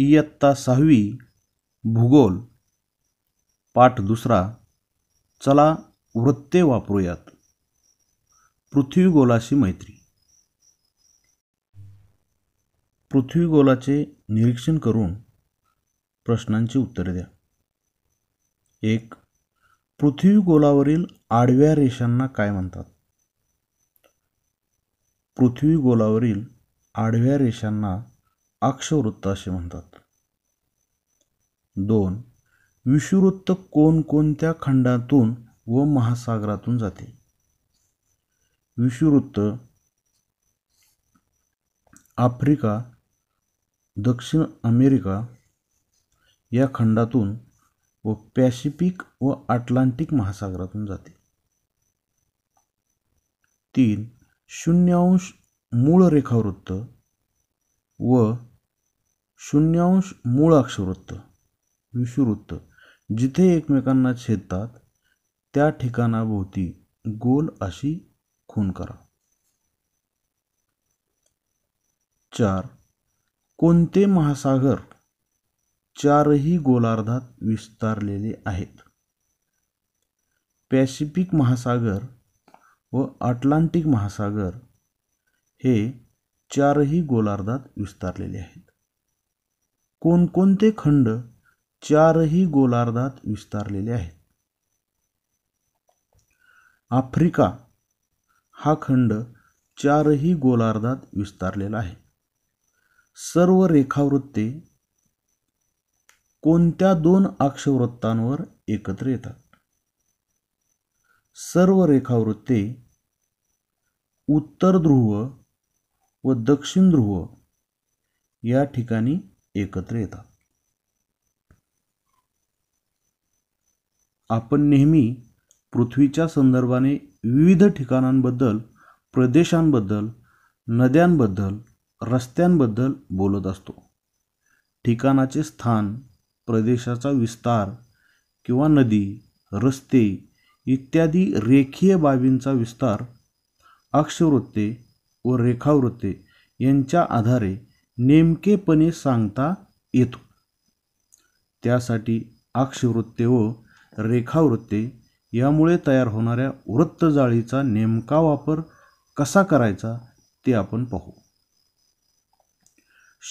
इयत्ता सहावी भूगोल पाठ दुसरा चला वृत्ते वापरूयात पृथ्वीगोलाशी मैत्री गोलाचे निरीक्षण करून प्रश्नांची उत्तरे द्या एक गोलावरील आडव्या रेषांना काय म्हणतात पृथ्वीगोलावरील आडव्या रेषांना अक्षवृत्त असे म्हणतात दोन विषुवृत्त कोणकोणत्या खंडातून व महासागरातून जाते विषुवृत्त आफ्रिका दक्षिण अमेरिका या खंडातून व पॅसिफिक व अटलांटिक महासागरातून जाते तीन शून्यांश मूळ रेखावृत्त व शून्यांश मूळ अक्षवृत्त विषुवृत्त जिथे एकमेकांना छेदतात त्या ठिकाणाभोवती गोल अशी खून करा चार कोणते महासागर चारही गोलार्धात विस्तारलेले आहेत पॅसिफिक महासागर व अटलांटिक महासागर हे चारही गोलार्धात विस्तारलेले आहेत कोणकोणते खंड चारही गोलार्धात विस्तारलेले आहेत आफ्रिका हा खंड चारही गोलार्धात विस्तारलेला आहे सर्व रेखावृत्ते कोणत्या दोन अक्षवृत्तांवर एकत्र येतात सर्व रेखावृत्ते उत्तर ध्रुव व दक्षिण ध्रुव या ठिकाणी एकत्र येतात आपण नेहमी पृथ्वीच्या संदर्भाने विविध ठिकाणांबद्दल प्रदेशांबद्दल नद्यांबद्दल रस्त्यांबद्दल बोलत असतो ठिकाणाचे स्थान प्रदेशाचा विस्तार किंवा नदी रस्ते इत्यादी रेखीय बाबींचा विस्तार अक्षवृत्ते व रेखावृत्ते यांच्या आधारे नेमकेपणे सांगता येतो त्यासाठी अक्षवृत्ते व रेखावृत्ते यामुळे तयार होणाऱ्या वृत्तजाळीचा नेमका वापर कसा करायचा ते आपण पाहू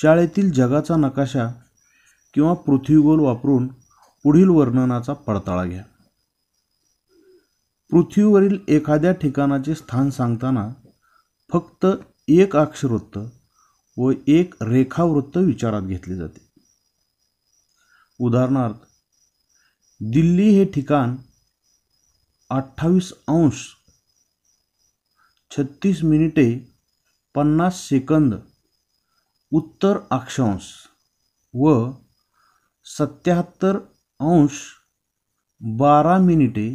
शाळेतील जगाचा नकाशा किंवा पृथ्वीगोल वापरून पुढील वर्णनाचा पडताळा घ्या पृथ्वीवरील एखाद्या ठिकाणाचे स्थान सांगताना फक्त एक अक्षवृत्त व एक रेखावृत्त विचारात घेतले जाते उदाहरणार्थ दिल्ली हे ठिकाण अठ्ठावीस अंश छत्तीस मिनिटे पन्नास सेकंद उत्तर अक्षांश व सत्याहत्तर अंश बारा मिनिटे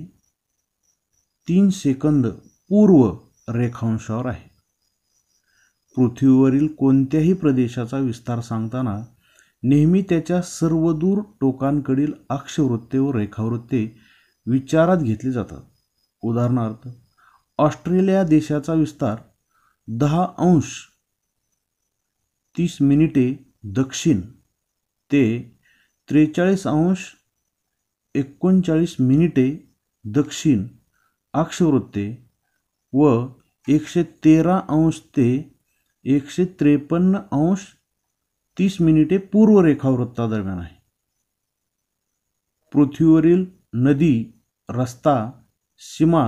तीन सेकंद पूर्व रेखांशावर आहे पृथ्वीवरील कोणत्याही प्रदेशाचा विस्तार सांगताना नेहमी त्याच्या सर्वदूर टोकांकडील अक्षवृत्ते व रेखावृत्ते विचारात घेतले जातात उदाहरणार्थ ऑस्ट्रेलिया देशाचा विस्तार दहा अंश तीस मिनिटे दक्षिण ते त्रेचाळीस अंश एकोणचाळीस मिनिटे दक्षिण अक्षवृत्ते व एकशे तेरा अंश ते एकशे त्रेपन्न अंश तीस मिनिटे पूर्व रेखावृत्ता दरम्यान आहे पृथ्वीवरील नदी रस्ता सीमा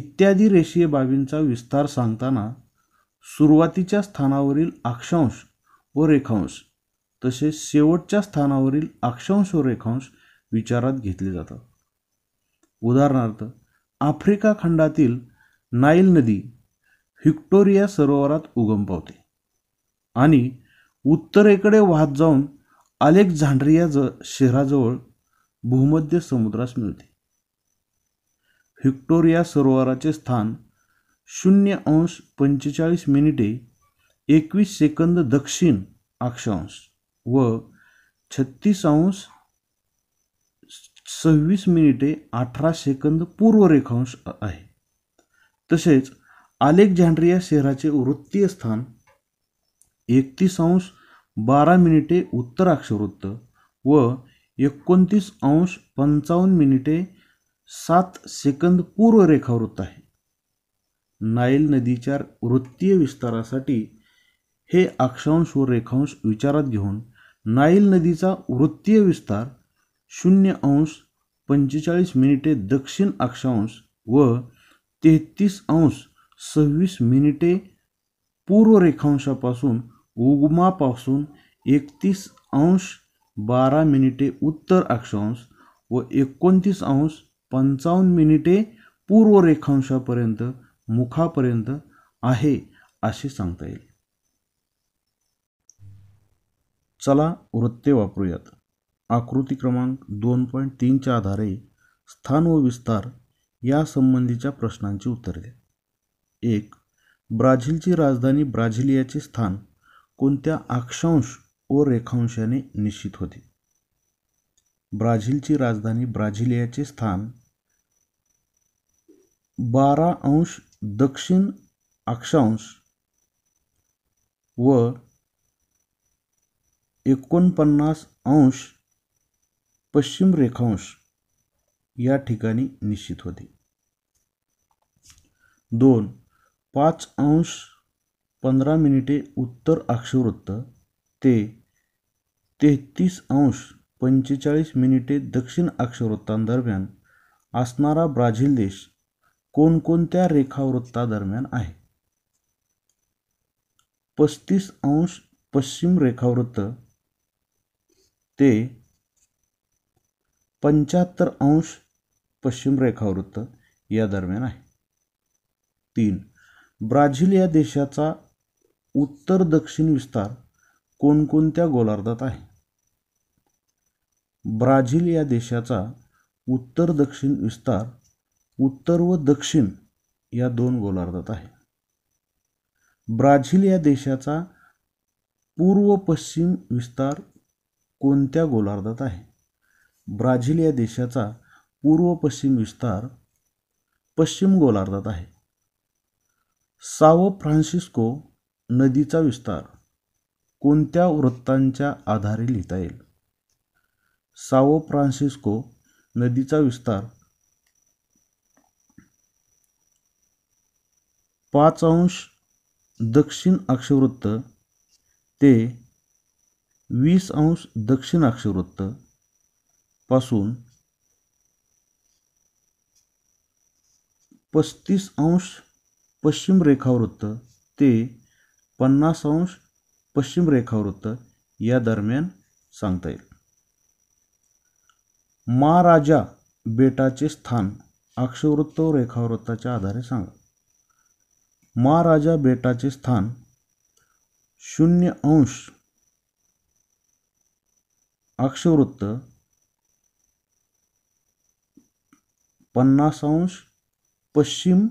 इत्यादी रेषीय बाबींचा विस्तार सांगताना सुरुवातीच्या स्थानावरील अक्षांश व रेखांश तसेच शेवटच्या स्थानावरील अक्षांश व रेखांश विचारात घेतले जातात उदाहरणार्थ आफ्रिका खंडातील नाईल नदी व्हिक्टोरिया सरोवरात उगम पावते आणि उत्तरेकडे वाहत जाऊन अलेक्झांड्रिया ज शहराजवळ भूमध्य समुद्रास मिळते व्हिक्टोरिया सरोवराचे स्थान शून्य अंश पंचेचाळीस मिनिटे एकवीस सेकंद दक्षिण अक्षांश व छत्तीस अंश सव्वीस मिनिटे अठरा सेकंद पूर्व रेखांश आहे तसेच अलेक्झांड्रिया शहराचे वृत्तीय स्थान एकतीस अंश बारा मिनिटे उत्तर अक्षवृत्त व एकोणतीस अंश पंचावन्न मिनिटे सात सेकंद पूर्व रेखावृत्त आहे नाईल नदीच्या वृत्तीय विस्तारासाठी हे अक्षांश व रेखांश विचारात घेऊन नाईल नदीचा वृत्तीय विस्तार शून्य अंश पंचेचाळीस मिनिटे दक्षिण अक्षांश व तेहतीस अंश सव्वीस मिनिटे पूर्व रेखांशापासून उगमापासून एकतीस अंश बारा मिनिटे उत्तर अक्षांश व एकोणतीस अंश पंचावन्न मिनिटे पूर्व रेखांशापर्यंत मुखापर्यंत आहे असे सांगता येईल चला वृत्ते वापरूयात आकृती क्रमांक दोन पॉईंट तीनच्या आधारे स्थान व विस्तार यासंबंधीच्या प्रश्नांची उत्तरे द्या एक ब्राझीलची राजधानी ब्राझिलियाचे स्थान कोणत्या अक्षांश व रेखांशाने निश्चित होते ब्राझीलची राजधानी ब्राझिलियाचे स्थान बारा अंश दक्षिण अक्षांश व एकोणपन्नास अंश पश्चिम रेखांश या ठिकाणी निश्चित होते दोन पाच अंश पंधरा मिनिटे उत्तर अक्षवृत्त ते तेहतीस अंश पंचेचाळीस मिनिटे दक्षिण अक्षवृत्तांदरम्यान असणारा ब्राझील देश कोणकोणत्या रेखावृत्तादरम्यान आहे पस्तीस अंश पश्चिम रेखावृत्त ते पंच्याहत्तर अंश पश्चिम रेखावृत्त या दरम्यान आहे तीन ब्राझील या देशाचा उत्तर दक्षिण विस्तार कोणकोणत्या गोलार्धात आहे ब्राझील या देशाचा उत्तर दक्षिण विस्तार उत्तर व दक्षिण या दोन गोलार्धात आहे ब्राझील या देशाचा पूर्व पश्चिम विस्तार कोणत्या गोलार्धात आहे ब्राझील या देशाचा पूर्व पश्चिम विस्तार पश्चिम गोलार्धात आहे साओ फ्रान्सिस्को नदीचा विस्तार कोणत्या वृत्तांच्या आधारे लिहिता येईल साओ फ्रान्सिस्को नदीचा विस्तार पाच अंश दक्षिण अक्षवृत्त ते वीस अंश दक्षिण अक्षवृत्त पासून पस्तीस अंश पश्चिम रेखावृत्त ते पन्नास अंश पश्चिम रेखावृत्त या दरम्यान सांगता येईल महाराजा बेटाचे स्थान अक्षवृत्त व रेखावृत्ताच्या आधारे सांगा महाराजा बेटाचे स्थान शून्य अंश अक्षवृत्त पन्नास अंश पश्चिम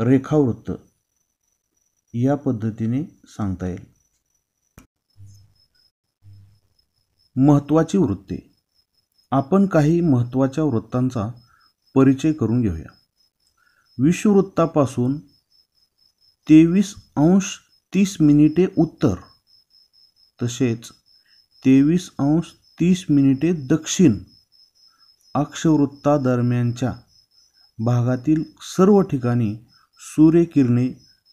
रेखावृत्त या पद्धतीने सांगता येईल महत्वाची वृत्ते आपण काही महत्त्वाच्या वृत्तांचा परिचय करून घेऊया विषुवृत्तापासून तेवीस अंश तीस मिनिटे उत्तर तसेच तेवीस अंश तीस मिनिटे दक्षिण अक्षवृत्तादरम्यानच्या भागातील सर्व ठिकाणी सूर्यकिरणे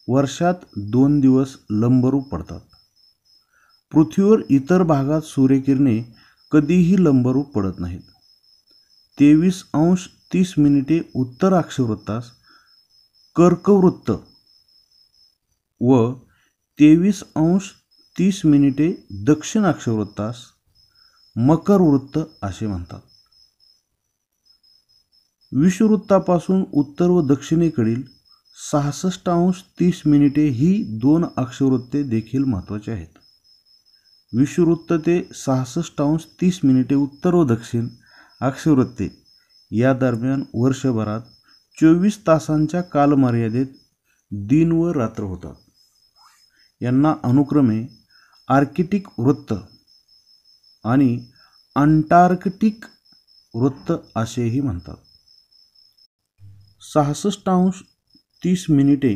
वर्षात दोन दिवस लंबरूप पडतात पृथ्वीवर इतर भागात सूर्यकिरणे कधीही लंबरूप पडत नाहीत तेवीस अंश तीस मिनिटे उत्तर अक्षवृत्तास कर्कवृत्त व तेवीस अंश तीस मिनिटे दक्षिण अक्षवृत्तास मकरवृत्त असे म्हणतात विषुववृत्तापासून उत्तर व दक्षिणेकडील सहासष्ट अंश तीस मिनिटे ही दोन अक्षवृत्ते देखील महत्त्वाची आहेत विषुवृत्त ते सहासष्ट अंश तीस मिनिटे उत्तर व दक्षिण अक्षवृत्ते या दरम्यान वर्षभरात चोवीस तासांच्या कालमर्यादेत दिन व रात्र होतात यांना अनुक्रमे आर्किटिक वृत्त आणि अंटार्क्टिक वृत्त असेही म्हणतात सहासष्ट अंश तीस मिनिटे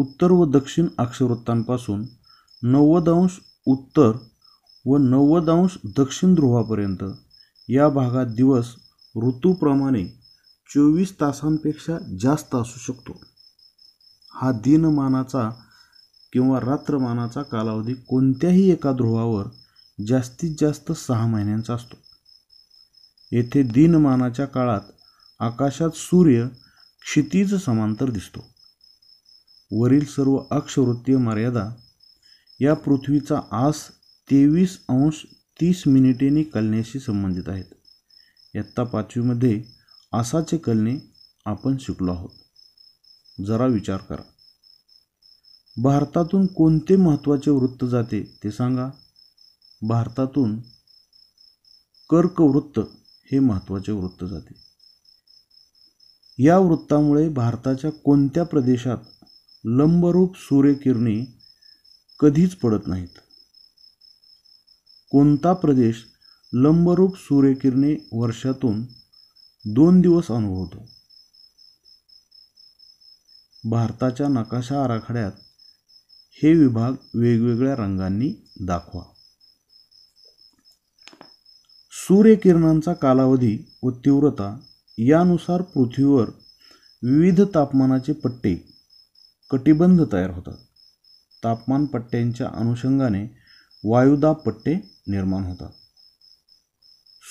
उत्तर व दक्षिण अक्षवृत्तांपासून नव्वद अंश उत्तर व नव्वद अंश दक्षिण ध्रुवापर्यंत या भागात दिवस ऋतूप्रमाणे चोवीस तासांपेक्षा जास्त असू शकतो हा दिनमानाचा किंवा रात्रमानाचा कालावधी कोणत्याही एका ध्रुवावर जास्तीत जास्त सहा महिन्यांचा असतो येथे दिनमानाच्या काळात आकाशात सूर्य क्षितिज समांतर दिसतो वरील सर्व अक्षवृत्तीय मर्यादा या पृथ्वीचा आस तेवीस अंश तीस मिनिटेने कलण्याशी संबंधित आहेत इयत्ता पाचवीमध्ये आसाचे कलने आपण शिकलो आहोत जरा विचार करा भारतातून कोणते महत्त्वाचे वृत्त जाते ते सांगा भारतातून कर्कवृत्त हे महत्त्वाचे वृत्त जाते या वृत्तामुळे भारताच्या कोणत्या प्रदेशात लंबरूप सूर्यकिरणे कधीच पडत नाहीत कोणता प्रदेश लंबरूप सूर्यकिरणे वर्षातून दोन दिवस अनुभवतो भारताच्या नकाशा आराखड्यात हे विभाग वेगवेगळ्या रंगांनी दाखवा सूर्यकिरणांचा कालावधी व तीव्रता यानुसार पृथ्वीवर विविध तापमानाचे पट्टे कटिबंध तयार होतात तापमान पट्ट्यांच्या अनुषंगाने वायुदाब पट्टे निर्माण होतात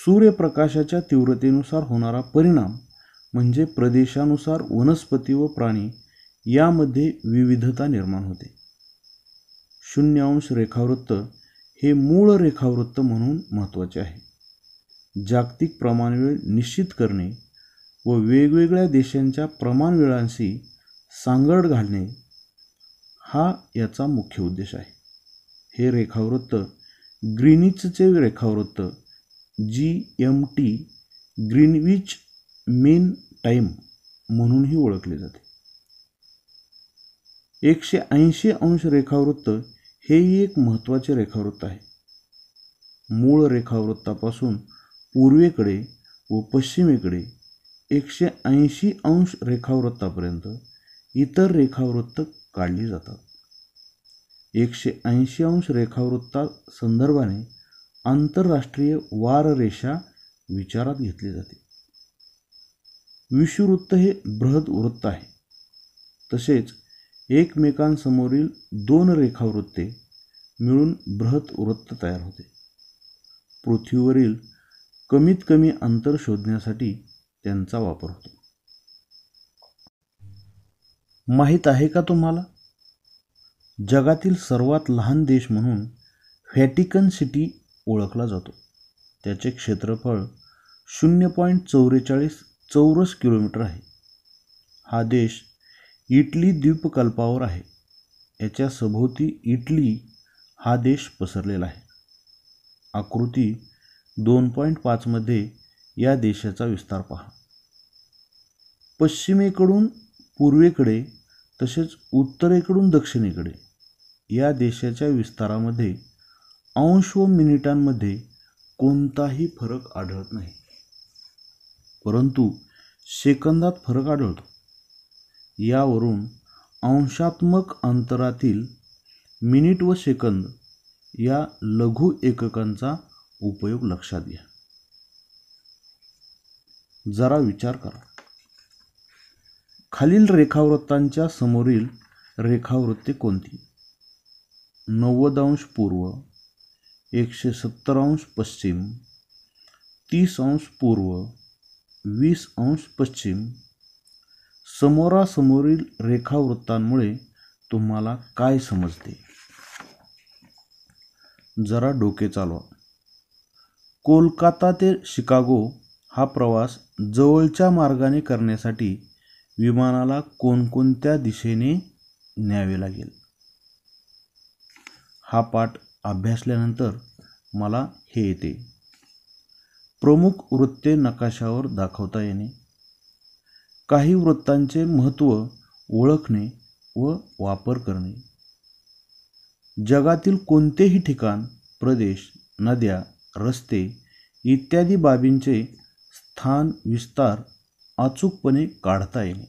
सूर्यप्रकाशाच्या तीव्रतेनुसार होणारा परिणाम म्हणजे प्रदेशानुसार वनस्पती व प्राणी यामध्ये विविधता निर्माण होते शून्य अंश रेखावृत्त हे मूळ रेखावृत्त म्हणून महत्त्वाचे आहे जागतिक प्रमाणवेळ निश्चित करणे व वेगवेगळ्या देशांच्या प्रमाणवेळांशी सांगड घालणे हा याचा मुख्य उद्देश आहे हे रेखावृत्त ग्रीनिचचे रेखावृत्त G M T Greenwich mean time म्हणूनही ओळखले जाते एकशे ऐंशी अंश रेखावृत्त हेही एक महत्त्वाचे रेखावृत्त आहे मूळ रेखावृत्तापासून पूर्वेकडे व पश्चिमेकडे एकशे ऐंशी अंश रेखावृत्तापर्यंत इतर रेखावृत्त काढली जातात एकशे ऐंशी अंश रेखावृत्ता संदर्भाने आंतरराष्ट्रीय वार रेषा विचारात घेतली जाते विषुवृत्त हे बृहद वृत्त आहे तसेच एकमेकांसमोरील दोन रेखावृत्ते मिळून बृहत वृत्त तयार होते पृथ्वीवरील कमीत कमी अंतर शोधण्यासाठी त्यांचा वापर होतो माहीत आहे का तुम्हाला जगातील सर्वात लहान देश म्हणून व्हॅटिकन सिटी ओळखला जातो त्याचे क्षेत्रफळ शून्य पॉईंट चौवेचाळीस चौरस किलोमीटर आहे हा देश इटली द्वीपकल्पावर आहे याच्या सभोवती इटली हा देश पसरलेला आहे आकृती दोन पॉईंट पाचमध्ये या देशाचा विस्तार पहा पश्चिमेकडून पूर्वेकडे तसेच उत्तरेकडून दक्षिणेकडे या देशाच्या विस्तारामध्ये अंश व मिनिटांमध्ये कोणताही फरक आढळत नाही परंतु सेकंदात फरक आढळतो यावरून अंशात्मक अंतरातील मिनिट व सेकंद या लघु एककांचा उपयोग लक्षात घ्या जरा विचार करा खालील रेखावृत्तांच्या समोरील रेखावृत्ते कोणती नव्वद अंश पूर्व एकशे सत्तर अंश पश्चिम तीस अंश पूर्व वीस अंश पश्चिम समोरासमोरील रेखावृत्तांमुळे तुम्हाला काय समजते जरा डोके चालवा कोलकाता ते शिकागो हा प्रवास जवळच्या मार्गाने करण्यासाठी विमानाला कोणकोणत्या दिशेने न्यावे लागेल हा पाठ अभ्यासल्यानंतर मला हे येते प्रमुख वृत्ते नकाशावर दाखवता येणे काही वृत्तांचे महत्त्व ओळखणे व वापर करणे जगातील कोणतेही ठिकाण प्रदेश नद्या रस्ते इत्यादी बाबींचे स्थान विस्तार अचूकपणे काढता येईल